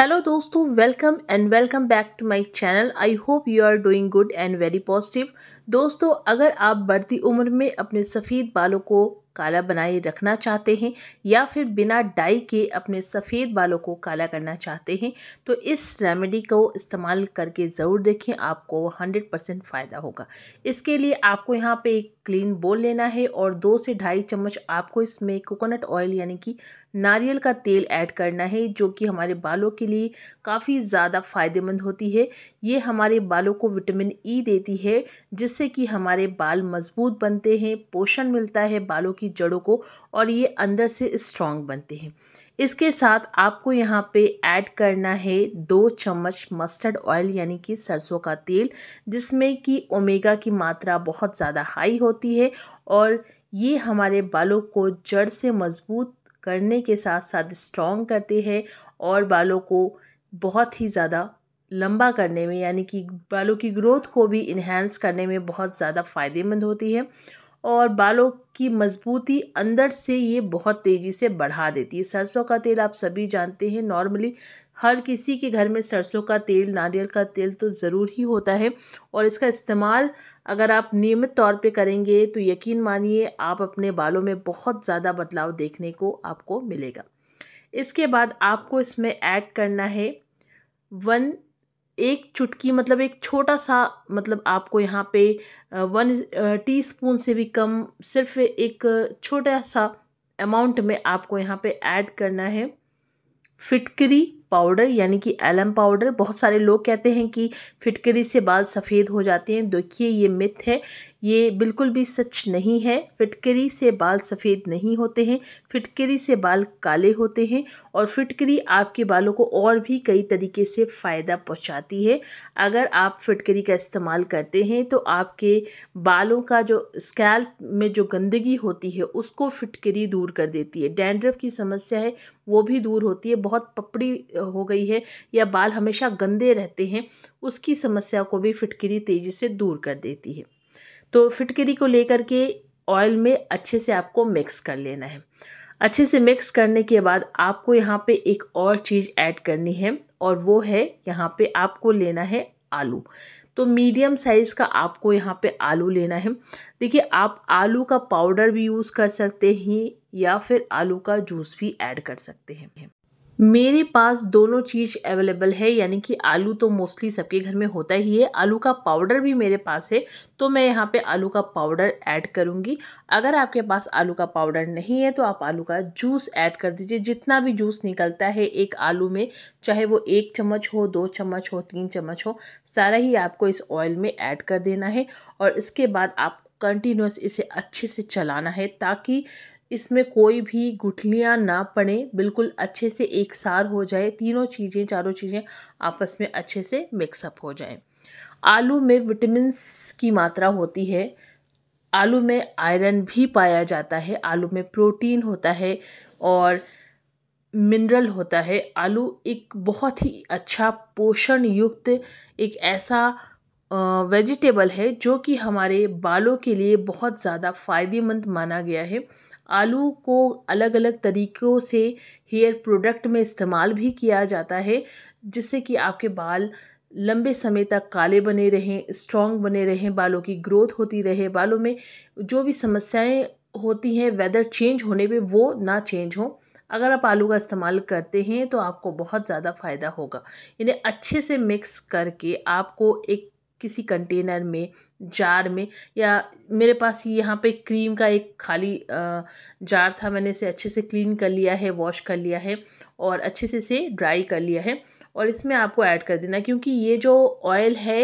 hello दोस्तों welcome and welcome back to my channel I hope you are doing good and very positive दोस्तों अगर आप बढ़ती उम्र में अपने सफ़ेद बालों को काला बनाए रखना चाहते हैं या फिर बिना डाई के अपने सफ़ेद बालों को काला करना चाहते हैं तो इस रेमेडी को इस्तेमाल करके ज़रूर देखें आपको हंड्रेड परसेंट फ़ायदा होगा इसके लिए आपको यहाँ पे एक क्लीन बोल लेना है और दो से ढाई चम्मच आपको इसमें कोकोनट ऑयल यानी कि नारियल का तेल ऐड करना है जो कि हमारे बालों के लिए काफ़ी ज़्यादा फ़ायदेमंद होती है ये हमारे बालों को विटामिन ई e देती है जिससे कि हमारे बाल मजबूत बनते हैं पोषण मिलता है बालों की जड़ों को और ये अंदर से स्ट्रॉन्ग बनते हैं इसके साथ आपको यहाँ पे ऐड करना है दो चम्मच मस्टर्ड ऑयल यानी कि सरसों का तेल जिसमें कि ओमेगा की मात्रा बहुत ज़्यादा हाई होती है और ये हमारे बालों को जड़ से मजबूत करने के साथ साथ स्ट्रॉन्ग करते हैं और बालों को बहुत ही ज़्यादा लंबा करने में यानी कि बालों की ग्रोथ को भी इन्हेंस करने में बहुत ज़्यादा फ़ायदेमंद होती है और बालों की मजबूती अंदर से ये बहुत तेज़ी से बढ़ा देती है सरसों का तेल आप सभी जानते हैं नॉर्मली हर किसी के घर में सरसों का तेल नारियल का तेल तो ज़रूर ही होता है और इसका इस्तेमाल अगर आप नियमित तौर पे करेंगे तो यकीन मानिए आप अपने बालों में बहुत ज़्यादा बदलाव देखने को आपको मिलेगा इसके बाद आपको इसमें ऐड करना है वन एक चुटकी मतलब एक छोटा सा मतलब आपको यहाँ पे वन टी स्पून से भी कम सिर्फ एक छोटा सा अमाउंट में आपको यहाँ पे ऐड करना है फिटकरी पाउडर यानी कि एलम पाउडर बहुत सारे लोग कहते हैं कि फिटकरी से बाल सफ़ेद हो जाते हैं देखिए ये मिथ है ये बिल्कुल भी सच नहीं है फिटकरी से बाल सफ़ेद नहीं होते हैं फिटकरी से बाल काले होते हैं और फिटकरी आपके बालों को और भी कई तरीके से फ़ायदा पहुंचाती है अगर आप फिटकरी का इस्तेमाल करते हैं तो आपके बालों का जो स्कैल्प में जो गंदगी होती है उसको फिटकरी दूर कर देती है डैंड्रफ की समस्या है वो भी दूर होती है बहुत पपड़ी हो गई है या बाल हमेशा गंदे रहते हैं उसकी समस्या को भी फिटकरी तेज़ी से दूर कर देती है तो फिटकरी को लेकर के ऑयल में अच्छे से आपको मिक्स कर लेना है अच्छे से मिक्स करने के बाद आपको यहाँ पे एक और चीज़ ऐड करनी है और वो है यहाँ पे आपको लेना है आलू तो मीडियम साइज़ का आपको यहाँ पे आलू लेना है देखिए आप आलू का पाउडर भी यूज़ कर सकते हैं या फिर आलू का जूस भी ऐड कर सकते हैं मेरे पास दोनों चीज़ अवेलेबल है यानी कि आलू तो मोस्टली सबके घर में होता ही है आलू का पाउडर भी मेरे पास है तो मैं यहाँ पे आलू का पाउडर ऐड करूँगी अगर आपके पास आलू का पाउडर नहीं है तो आप आलू का जूस ऐड कर दीजिए जितना भी जूस निकलता है एक आलू में चाहे वो एक चम्मच हो दो चम्मच हो तीन चम्मच हो सारा ही आपको इस ऑयल में ऐड कर देना है और इसके बाद आप कंटिन्यूस इसे अच्छे से चलाना है ताकि इसमें कोई भी गुठलियाँ ना पड़ें बिल्कुल अच्छे से एक सार हो जाए तीनों चीज़ें चारों चीज़ें आपस में अच्छे से मिक्सअप हो जाए आलू में विटामिन्स की मात्रा होती है आलू में आयरन भी पाया जाता है आलू में प्रोटीन होता है और मिनरल होता है आलू एक बहुत ही अच्छा पोषण युक्त एक ऐसा वेजिटेबल है जो कि हमारे बालों के लिए बहुत ज़्यादा फ़ायदेमंद माना गया है आलू को अलग अलग तरीक़ों से हेयर प्रोडक्ट में इस्तेमाल भी किया जाता है जिससे कि आपके बाल लंबे समय तक काले बने रहें स्ट्रॉन्ग बने रहें बालों की ग्रोथ होती रहे बालों में जो भी समस्याएं होती हैं वेदर चेंज होने पे वो ना चेंज हो अगर आप आलू का इस्तेमाल करते हैं तो आपको बहुत ज़्यादा फ़ायदा होगा इन्हें अच्छे से मिक्स करके आपको एक किसी कंटेनर में जार में या मेरे पास यहाँ पे क्रीम का एक खाली जार था मैंने इसे अच्छे से क्लीन कर लिया है वॉश कर लिया है और अच्छे से इसे ड्राई कर लिया है और इसमें आपको ऐड कर देना क्योंकि ये जो ऑयल है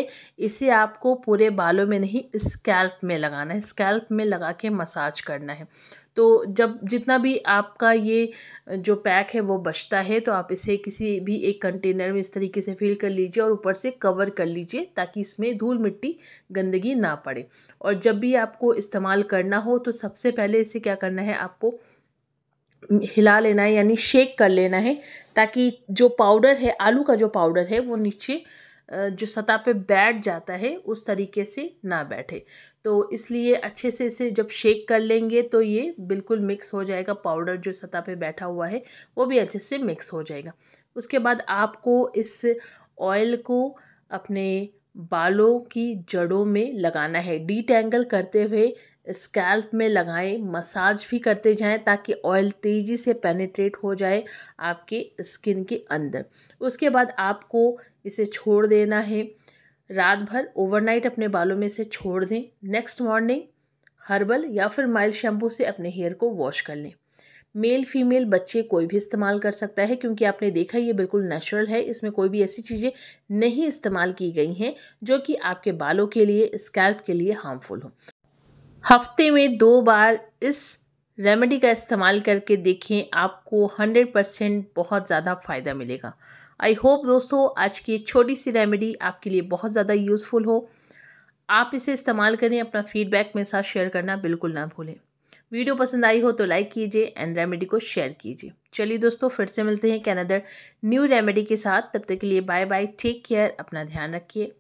इसे आपको पूरे बालों में नहीं स्कैल्प में लगाना है स्कैल्प में लगा के मसाज करना है तो जब जितना भी आपका ये जो पैक है वो बचता है तो आप इसे किसी भी एक कंटेनर में इस तरीके से फिल कर लीजिए और ऊपर से कवर कर लीजिए ताकि इसमें धूल मिट्टी गंदगी ना पड़े और जब भी आपको इस्तेमाल करना हो तो सबसे पहले इसे क्या करना है आपको हिला लेना है यानी शेक कर लेना है ताकि जो पाउडर है आलू का जो पाउडर है वो नीचे जो सतह पे बैठ जाता है उस तरीके से ना बैठे तो इसलिए अच्छे से इसे जब शेक कर लेंगे तो ये बिल्कुल मिक्स हो जाएगा पाउडर जो सतह पे बैठा हुआ है वो भी अच्छे से मिक्स हो जाएगा उसके बाद आपको इस ऑयल को अपने बालों की जड़ों में लगाना है डीटेंगल करते हुए स्कैल्प में लगाएं मसाज भी करते जाएं ताकि ऑयल तेज़ी से पेनिट्रेट हो जाए आपके स्किन के अंदर उसके बाद आपको इसे छोड़ देना है रात भर ओवरनाइट अपने बालों में से छोड़ दें नेक्स्ट मॉर्निंग हर्बल या फिर माइल्ड शैम्पू से अपने हेयर को वॉश कर लें मेल फीमेल बच्चे कोई भी इस्तेमाल कर सकता है क्योंकि आपने देखा ये बिल्कुल नेचुरल है इसमें कोई भी ऐसी चीज़ें नहीं इस्तेमाल की गई हैं जो कि आपके बालों के लिए स्कैल्प के लिए हार्मफुल हो हफ्ते में दो बार इस रेमेडी का इस्तेमाल करके देखें आपको 100 परसेंट बहुत ज़्यादा फ़ायदा मिलेगा आई होप दोस्तों आज की छोटी सी रेमेडी आपके लिए बहुत ज़्यादा यूज़फुल हो आप इसे इस्तेमाल करें अपना फीडबैक मेरे साथ शेयर करना बिल्कुल ना भूलें वीडियो पसंद आई हो तो लाइक कीजिए एंड रेमेडी को शेयर कीजिए चलिए दोस्तों फिर से मिलते हैं कैनदर न्यू रेमेडी के साथ तब तक के लिए बाय बाय टेक केयर अपना ध्यान रखिए